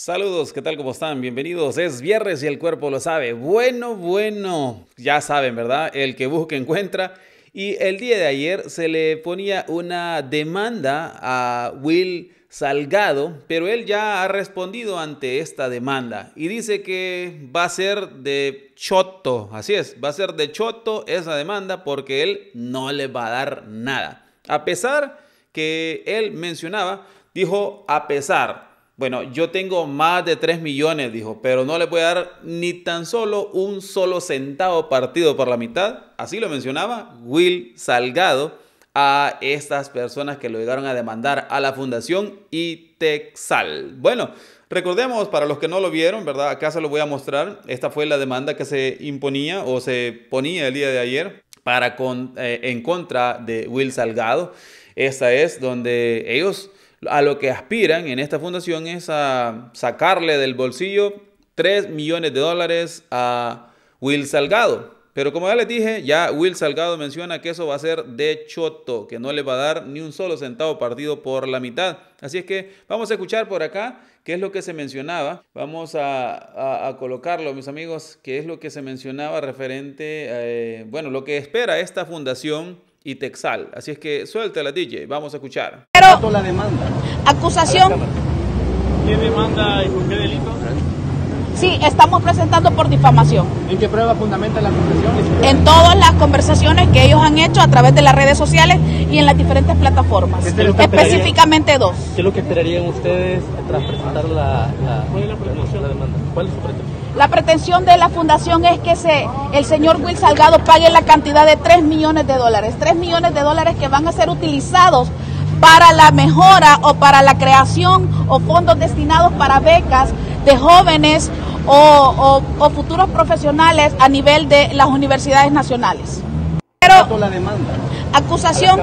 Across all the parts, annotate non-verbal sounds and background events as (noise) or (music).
Saludos, ¿qué tal? ¿Cómo están? Bienvenidos. Es viernes y el cuerpo lo sabe. Bueno, bueno, ya saben, ¿verdad? El que busca encuentra. Y el día de ayer se le ponía una demanda a Will Salgado, pero él ya ha respondido ante esta demanda y dice que va a ser de choto, así es, va a ser de choto esa demanda porque él no le va a dar nada. A pesar que él mencionaba, dijo a pesar, bueno, yo tengo más de 3 millones, dijo, pero no le voy a dar ni tan solo un solo centavo partido por la mitad, así lo mencionaba Will Salgado, a estas personas que lo llegaron a demandar a la Fundación Itexal. Bueno, recordemos para los que no lo vieron, ¿verdad? Acá se lo voy a mostrar. Esta fue la demanda que se imponía o se ponía el día de ayer para eh, en contra de Will Salgado. Esta es donde ellos a lo que aspiran en esta fundación es a sacarle del bolsillo 3 millones de dólares a Will Salgado. Pero como ya les dije, ya Will Salgado menciona que eso va a ser de choto, que no le va a dar ni un solo centavo partido por la mitad. Así es que vamos a escuchar por acá qué es lo que se mencionaba. Vamos a, colocarlo, mis amigos, qué es lo que se mencionaba referente, a, eh, bueno, lo que espera esta fundación y Texal. Así es que suéltela, DJ, vamos a escuchar. Pero, la demanda. Acusación. ¿Quién demanda y por qué delito? Sí, estamos presentando por difamación. ¿En qué prueba fundamenta la acusación? En todas las conversaciones que ellos han hecho a través de las redes sociales y en las diferentes plataformas. Específicamente dos. ¿Qué es lo que esperarían ustedes tras presentar la, la, la, la la pretensión de la fundación es que se, el señor Will Salgado pague la cantidad de 3 millones de dólares, 3 millones de dólares que van a ser utilizados para la mejora o para la creación o fondos destinados para becas de jóvenes o, futuros profesionales a nivel de las universidades nacionales. Pero Acusación.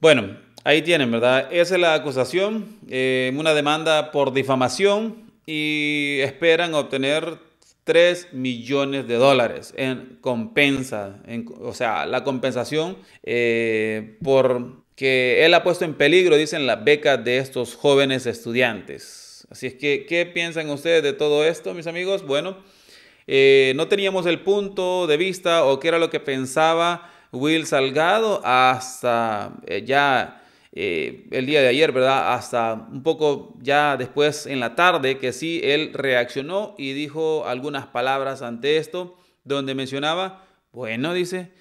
Bueno, ahí tienen, ¿verdad? Esa es la acusación, eh, una demanda por difamación y esperan obtener 3 millones de dólares en compensa, o sea, la compensación porque eh, por que él ha puesto en peligro, dicen, la beca de estos jóvenes estudiantes. Así es que, ¿qué piensan ustedes de todo esto, mis amigos? Bueno, eh, no teníamos el punto de vista o qué era lo que pensaba Will Salgado hasta eh, ya eh, el día de ayer, ¿verdad? Hasta un poco ya después en la tarde, que sí, él reaccionó y dijo algunas palabras ante esto, donde mencionaba, bueno, dice,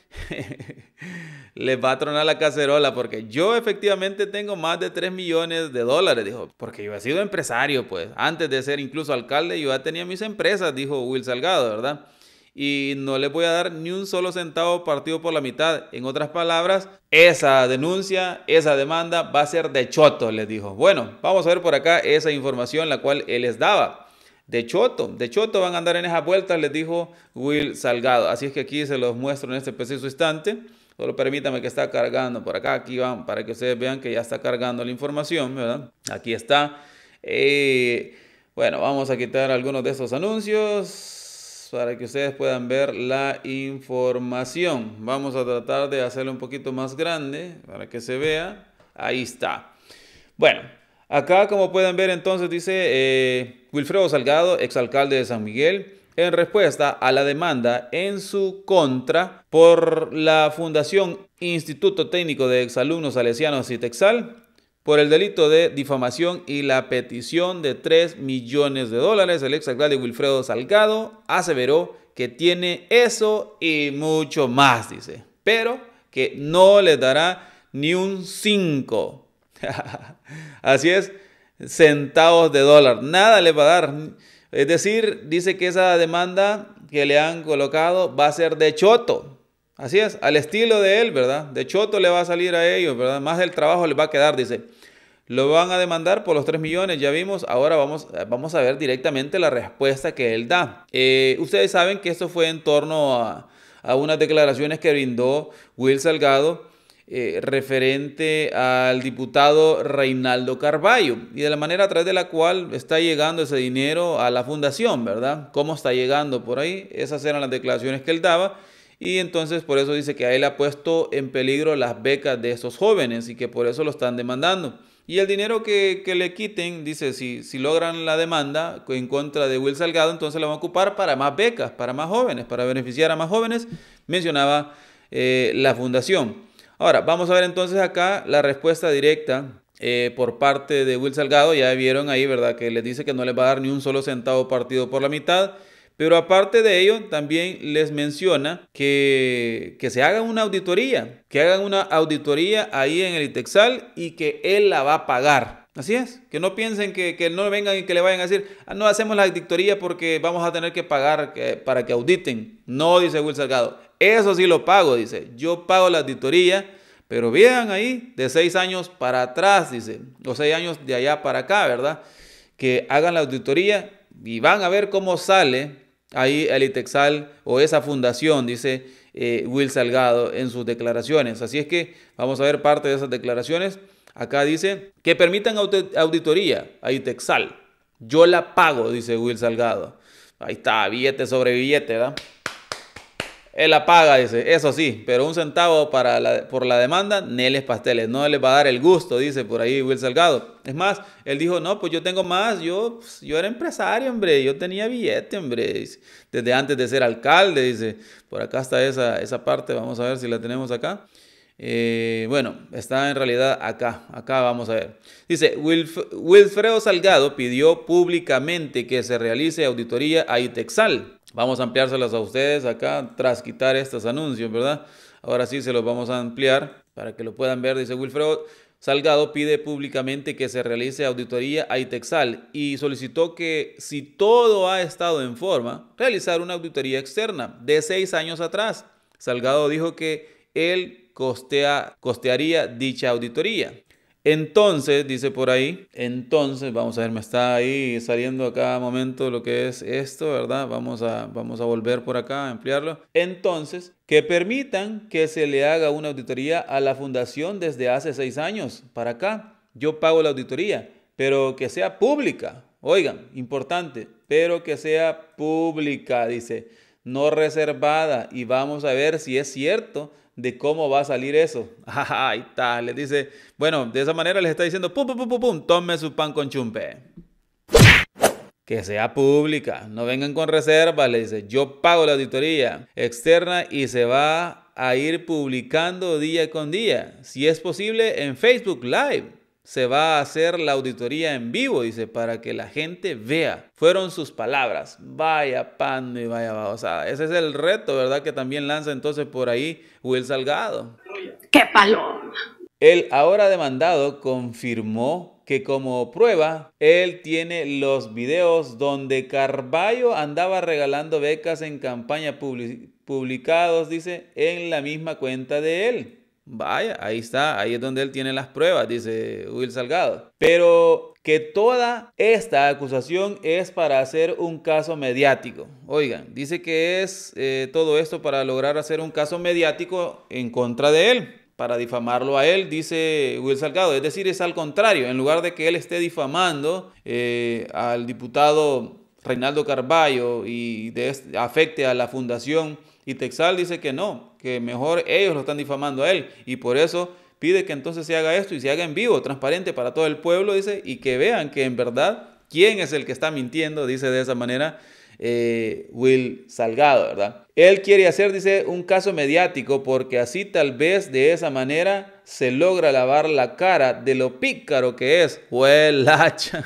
(laughs) le va a tronar la cacerola porque yo efectivamente tengo más de 3 millones de dólares, dijo, porque yo he sido empresario, pues, antes de ser incluso alcalde, yo ya tenía mis empresas, dijo Will Salgado, ¿verdad? y no les voy a dar ni un solo centavo partido por la mitad. En otras palabras, esa denuncia, esa demanda va a ser de choto, les dijo. Bueno, vamos a ver por acá esa información la cual él les daba. De choto, de choto van a andar en esas vueltas, les dijo Will Salgado. Así es que aquí se los muestro en este preciso instante. Solo permítame que está cargando por acá. Aquí van para que ustedes vean que ya está cargando la información, ¿verdad? Aquí está. Eh, bueno, vamos a quitar algunos de esos anuncios para que ustedes puedan ver la información. Vamos a tratar de hacerlo un poquito más grande para que se vea. Ahí está. Bueno, acá como pueden ver entonces dice eh, Wilfredo Salgado, exalcalde de San Miguel, en respuesta a la demanda en su contra por la Fundación Instituto Técnico de Exalumnos Salesianos y Texal, por el delito de difamación y la petición de 3 millones de dólares. El ex Wilfredo Salgado aseveró que tiene eso y mucho más, dice, pero que no le dará ni un 5. (laughs) Así es, centavos de dólar. Nada le va a dar. Es decir, dice que esa demanda que le han colocado va a ser de choto. Así es, al estilo de él, ¿verdad? De choto le va a salir a ellos, ¿verdad? Más del trabajo le va a quedar, dice. Lo van a demandar por los 3 millones, ya vimos. Ahora vamos, eh, vamos a ver directamente la respuesta que él da. Eh, ustedes saben que esto fue en torno a, unas declaraciones que brindó Will Salgado eh, referente al diputado Reinaldo Carballo y de la manera a través de la cual está llegando ese dinero a la fundación, ¿verdad? ¿Cómo está llegando por ahí? Esas eran las declaraciones que él daba. Y entonces por eso dice que a él ha puesto en peligro las becas de esos jóvenes y que por eso lo están demandando. Y el dinero que, le quiten, dice, si, si logran la demanda en contra de Will Salgado, entonces la van a ocupar para más becas, para más jóvenes, para beneficiar a más jóvenes, mencionaba eh, la fundación. Ahora, vamos a ver entonces acá la respuesta directa eh, por parte de Will Salgado. Ya vieron ahí, ¿verdad? Que les dice que no les va a dar ni un solo centavo partido por la mitad. Pero aparte de ello, también les menciona que, se hagan una auditoría, que hagan una auditoría ahí en el ITEXAL y que él la va a pagar. Así es, que no piensen que, no vengan y que le vayan a decir, ah, no hacemos la auditoría porque vamos a tener que pagar eh, para que auditen. No, dice Will Salgado, eso sí lo pago, dice, yo pago la auditoría, pero vean ahí, de seis años para atrás, dice, o seis años de allá para acá, ¿verdad? Que hagan la auditoría y van a ver cómo sale ahí el ITEXAL o esa fundación, dice eh, Will Salgado en sus declaraciones. Así es que vamos a ver parte de esas declaraciones. Acá dice que permitan auditoría a ITEXAL. Yo la pago, dice Will Salgado. Ahí está, billete sobre billete, ¿verdad? Él la paga, dice, eso sí, pero un centavo para por la demanda, Neles Pasteles, no les va a dar el gusto, dice por ahí Will Salgado. Es más, él dijo, no, pues yo tengo más, yo, pues, yo era empresario, hombre, yo tenía billete, hombre, desde antes de ser alcalde, dice, por acá está esa, esa parte, vamos a ver si la tenemos acá. Eh, bueno, está en realidad acá, acá vamos a ver. Dice, Wilfredo Salgado pidió públicamente que se realice auditoría a Itexal Vamos a ampliárselas a ustedes acá tras quitar estos anuncios, ¿verdad? Ahora sí se los vamos a ampliar para que lo puedan ver, dice Wilfredo. Salgado pide públicamente que se realice auditoría a Itexal y solicitó que, si todo ha estado en forma, realizar una auditoría externa de seis años atrás. Salgado dijo que él costearía dicha auditoría. Entonces, dice por ahí, entonces, vamos a ver, me está ahí saliendo a cada momento lo que es esto, ¿verdad? Vamos a, vamos a volver por acá a ampliarlo. Entonces, que permitan que se le haga una auditoría a la fundación desde hace seis años para acá. Yo pago la auditoría, pero que sea pública. Oigan, importante, pero que sea pública, dice, no reservada. Y vamos a ver si es cierto de cómo va a salir eso. (laughs) Ahí está, les dice, bueno, de esa manera les está diciendo, pum, pum, pum, pum, pum, tome su pan con chumpe. Que sea pública, no vengan con reservas, le dice, yo pago la auditoría externa y se va a ir publicando día con día, si es posible en Facebook Live se va a hacer la auditoría en vivo, dice, para que la gente vea. Fueron sus palabras. Vaya pan y vaya babosada. Ese es el reto, ¿verdad? Que también lanza entonces por ahí Will Salgado. ¡Qué paloma! El ahora demandado confirmó que como prueba, él tiene los videos donde Carballo andaba regalando becas en campaña publicados, dice, en la misma cuenta de él. Vaya, ahí está, ahí es donde él tiene las pruebas, dice Will Salgado. Pero que toda esta acusación es para hacer un caso mediático. Oigan, dice que es eh, todo esto para lograr hacer un caso mediático en contra de él, para difamarlo a él, dice Will Salgado. Es decir, es al contrario, en lugar de que él esté difamando eh, al diputado Reinaldo Carballo y afecte a la fundación y Texal dice que no, que mejor ellos lo están difamando a él. Y por eso pide que entonces se haga esto y se haga en vivo, transparente para todo el pueblo, dice, y que vean que en verdad quién es el que está mintiendo, dice de esa manera eh, Will Salgado, ¿verdad? Él quiere hacer, dice, un caso mediático porque así tal vez de esa manera se logra lavar la cara de lo pícaro que es, hacha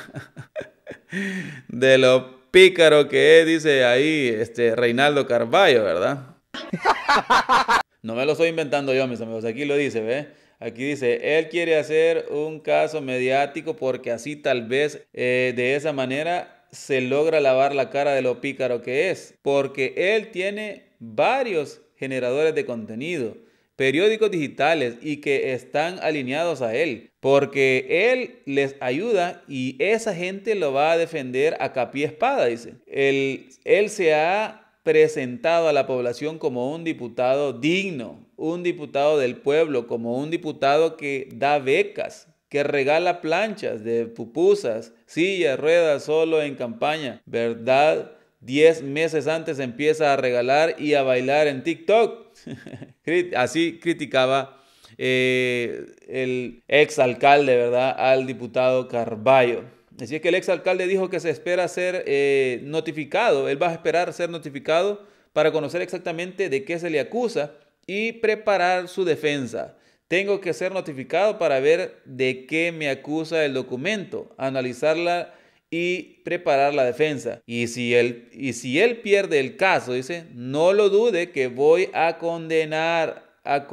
(laughs) de lo pícaro que es, dice ahí este Reinaldo Carballo, ¿verdad? (laughs) No me lo estoy inventando yo, mis amigos, aquí lo dice, ¿ve? Aquí dice, él quiere hacer un caso mediático porque así tal vez eh, de esa manera se logra lavar la cara de lo pícaro que es, porque él tiene varios generadores de contenido periódicos digitales y que están alineados a él, porque él les ayuda y esa gente lo va a defender a capi espada, dice. Él, él se ha presentado a la población como un diputado digno, un diputado del pueblo, como un diputado que da becas, que regala planchas de pupusas, sillas, ruedas, solo en campaña, ¿verdad? 10 meses antes empieza a regalar y a bailar en TikTok. (laughs) Así criticaba eh, el ex alcalde, ¿verdad? Al diputado Carballo. Decía que el ex alcalde dijo que se espera ser eh, notificado, él va a esperar ser notificado para conocer exactamente de qué se le acusa y preparar su defensa. Tengo que ser notificado para ver de qué me acusa el documento, analizarla y preparar la defensa. Y si él, y si él pierde el caso, dice, no lo dude que voy a condenar, a,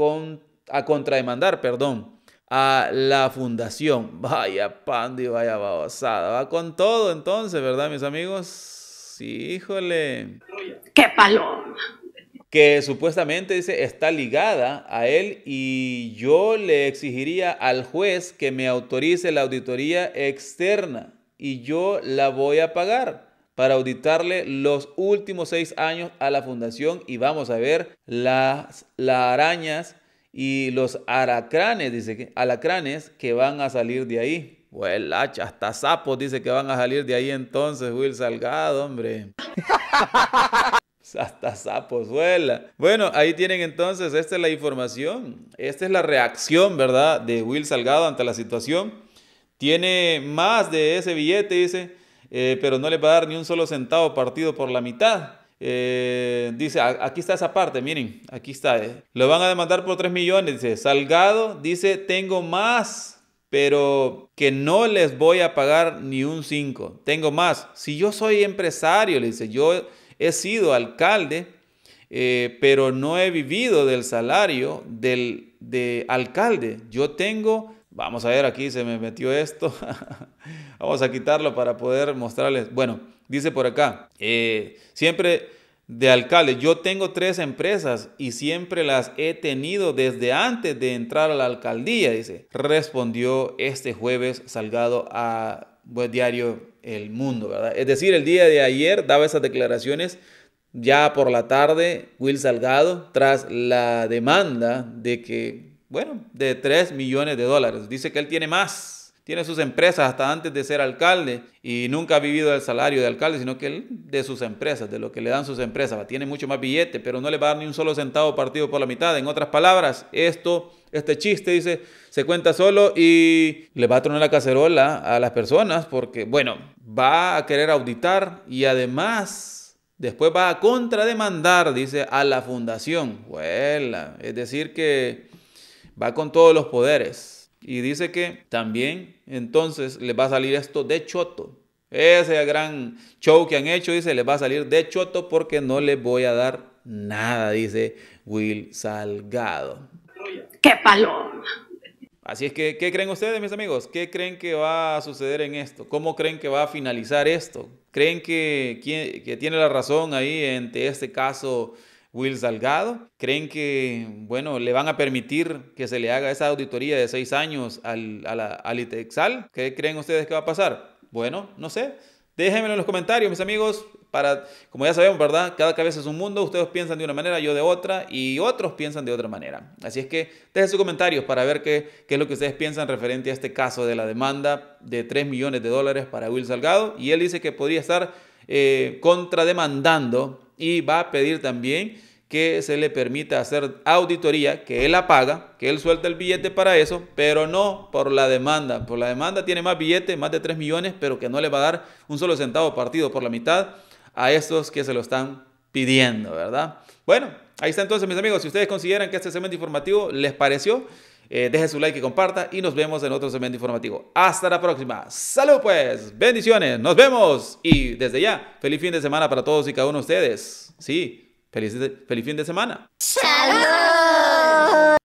contrademandar, perdón, a la fundación. (laughs) Vaya pandi, vaya babosada. Va con todo entonces, ¿verdad, mis amigos? Sí, híjole. ¡Qué paloma! que supuestamente dice está ligada a él y yo le exigiría al juez que me autorice la auditoría externa y yo la voy a pagar para auditarle los últimos seis años a la fundación y vamos a ver las, las arañas y los aracranes, dice que, alacranes que van a salir de ahí. vuela hasta sapos dice que van a salir de ahí entonces, Will Salgado, hombre. (laughs) hasta sapos, huela. Bueno, ahí tienen entonces, esta es la información, esta es la reacción, ¿verdad?, de Will Salgado ante la situación tiene más de ese billete, dice, eh, pero no le va a dar ni un solo centavo partido por la mitad. Eh, dice, aquí está esa parte, miren, aquí está. Eh. Lo van a demandar por 3 millones, dice. Salgado dice, tengo más, pero que no les voy a pagar ni un 5. Tengo más. Si yo soy empresario, le dice, yo he sido alcalde, pero no he vivido del salario del de alcalde. Yo tengo Vamos a ver, aquí se me metió esto. (laughs) Vamos a quitarlo para poder mostrarles. Bueno, dice por acá, eh, siempre de alcalde, yo tengo tres empresas y siempre las he tenido desde antes de entrar a la alcaldía, dice. Respondió este jueves Salgado a Buen pues, Diario El Mundo, ¿verdad? Es decir, el día de ayer daba esas declaraciones. Ya por la tarde, Will Salgado, tras la demanda de que bueno, de 3 millones de dólares. Dice que él tiene más. Tiene sus empresas hasta antes de ser alcalde y nunca ha vivido del salario de alcalde, sino que él de sus empresas, de lo que le dan sus empresas. Tiene mucho más billete, pero no le va a dar ni un solo centavo partido por la mitad. En otras palabras, esto, este chiste, dice, se cuenta solo y le va a tronar la cacerola a las personas porque, bueno, va a querer auditar y además Después va a contrademandar, dice, a la fundación. Bueno, es decir que va con todos los poderes. Y dice que también entonces le va a salir esto de choto. Ese gran show que han hecho, dice, le va a salir de choto porque no le voy a dar nada, dice Will Salgado. ¡Qué paloma! Así es que, ¿qué creen ustedes, mis amigos? ¿Qué creen que va a suceder en esto? ¿Cómo creen que va a finalizar esto? ¿Creen que, tiene la razón ahí entre este caso Will Salgado. ¿Creen que, bueno, le van a permitir que se le haga esa auditoría de seis años al, a la, ITEXAL? ¿Qué creen ustedes que va a pasar? Bueno, no sé. Déjenmelo en los comentarios, mis amigos. Para, como ya sabemos, ¿verdad? Cada cabeza es un mundo. Ustedes piensan de una manera, yo de otra y otros piensan de otra manera. Así es que dejen sus comentarios para ver qué, es lo que ustedes piensan referente a este caso de la demanda de 3 millones de dólares para Will Salgado. Y él dice que podría estar eh, contrademandando y va a pedir también que se le permita hacer auditoría, que él la paga, que él suelta el billete para eso, pero no por la demanda. Por la demanda tiene más billete, más de 3 millones, pero que no le va a dar un solo centavo partido por la mitad a estos que se lo están pidiendo, ¿verdad? Bueno, ahí está entonces, mis amigos. Si ustedes consideran que este segmento informativo les pareció, eh, deje su like y comparta y nos vemos en otro segmento informativo. Hasta la próxima. Salud pues, bendiciones, nos vemos y desde ya, feliz fin de semana para todos y cada uno de ustedes. Sí, feliz, feliz fin de semana. ¡Salud!